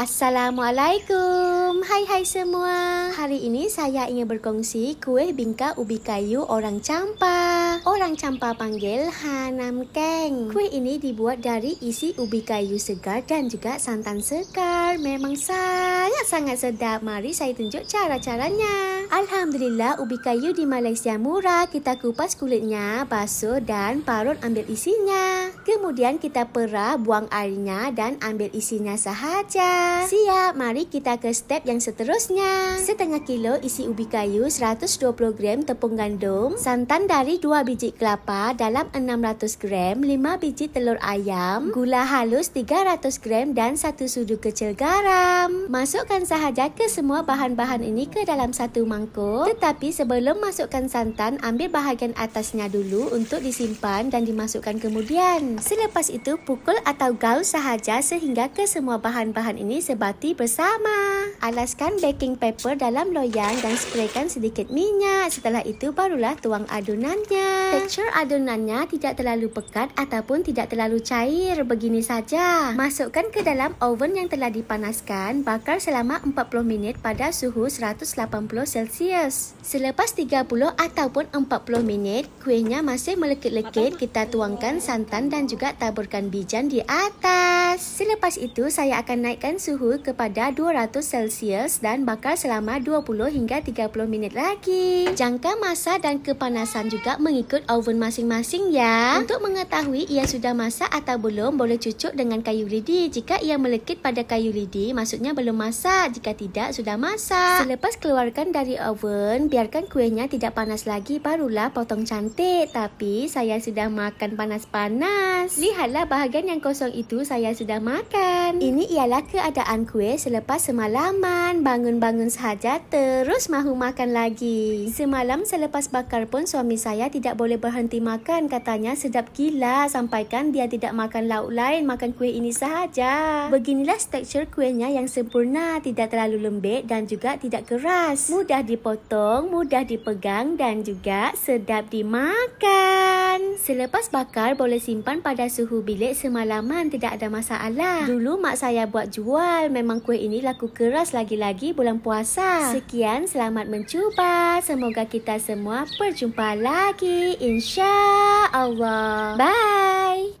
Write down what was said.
Assalamualaikum. Hai hai semua. Hari ini saya ingin berkongsi kuih bingka ubi kayu orang campa. Orang campa panggil Hanam Keng. Kuih ini dibuat dari isi ubi kayu segar dan juga santan segar. Memang sangat sangat sedap. Mari saya tunjuk cara-caranya. Alhamdulillah, ubi kayu di Malaysia murah. Kita kupas kulitnya, basuh dan parut ambil isinya. Kemudian kita perah, buang airnya dan ambil isinya sahaja. Siap, mari kita ke step yang seterusnya. Setengah kilo isi ubi kayu, 120 gram tepung gandum, santan dari 2 biji kelapa dalam 600 gram, 5 biji telur ayam, gula halus 300 gram dan 1 sudu kecil garam. Masukkan sahaja ke semua bahan-bahan ini ke dalam satu mangkuk mangkuk. Tetapi sebelum masukkan santan, ambil bahagian atasnya dulu untuk disimpan dan dimasukkan kemudian. Selepas itu, pukul atau gaul sahaja sehingga ke semua bahan-bahan ini sebati bersama. Alaskan baking paper dalam loyang dan spraykan sedikit minyak. Setelah itu, barulah tuang adunannya. Texture adunannya tidak terlalu pekat ataupun tidak terlalu cair. Begini saja. Masukkan ke dalam oven yang telah dipanaskan. Bakar selama 40 minit pada suhu 180 celcius Celsius. Selepas 30 ataupun 40 minit, kuihnya masih melekit-lekit, kita tuangkan santan dan juga taburkan bijan di atas. Selepas itu, saya akan naikkan suhu kepada 200 Celsius dan bakar selama 20 hingga 30 minit lagi. Jangka masa dan kepanasan juga mengikut oven masing-masing ya. Untuk mengetahui ia sudah masak atau belum, boleh cucuk dengan kayu lidi. Jika ia melekit pada kayu lidi, maksudnya belum masak. Jika tidak, sudah masak. Selepas keluarkan dari oven, biarkan kuenya tidak panas lagi barulah potong cantik. Tapi saya sudah makan panas-panas. Lihatlah bahagian yang kosong itu saya sudah makan. Ini ialah keadaan kue selepas semalaman. Bangun-bangun sahaja terus mahu makan lagi. Semalam selepas bakar pun suami saya tidak boleh berhenti makan. Katanya sedap gila sampaikan dia tidak makan lauk lain, makan kue ini sahaja. Beginilah tekstur kuenya yang sempurna, tidak terlalu lembek dan juga tidak keras. Mudah dipotong, mudah dipegang dan juga sedap dimakan. Selepas bakar, boleh simpan pada suhu bilik semalaman. Tidak ada masalah. Dulu mak saya buat jual. Memang kuih ini laku keras lagi-lagi bulan puasa. Sekian, selamat mencuba. Semoga kita semua berjumpa lagi. insya Allah. Bye.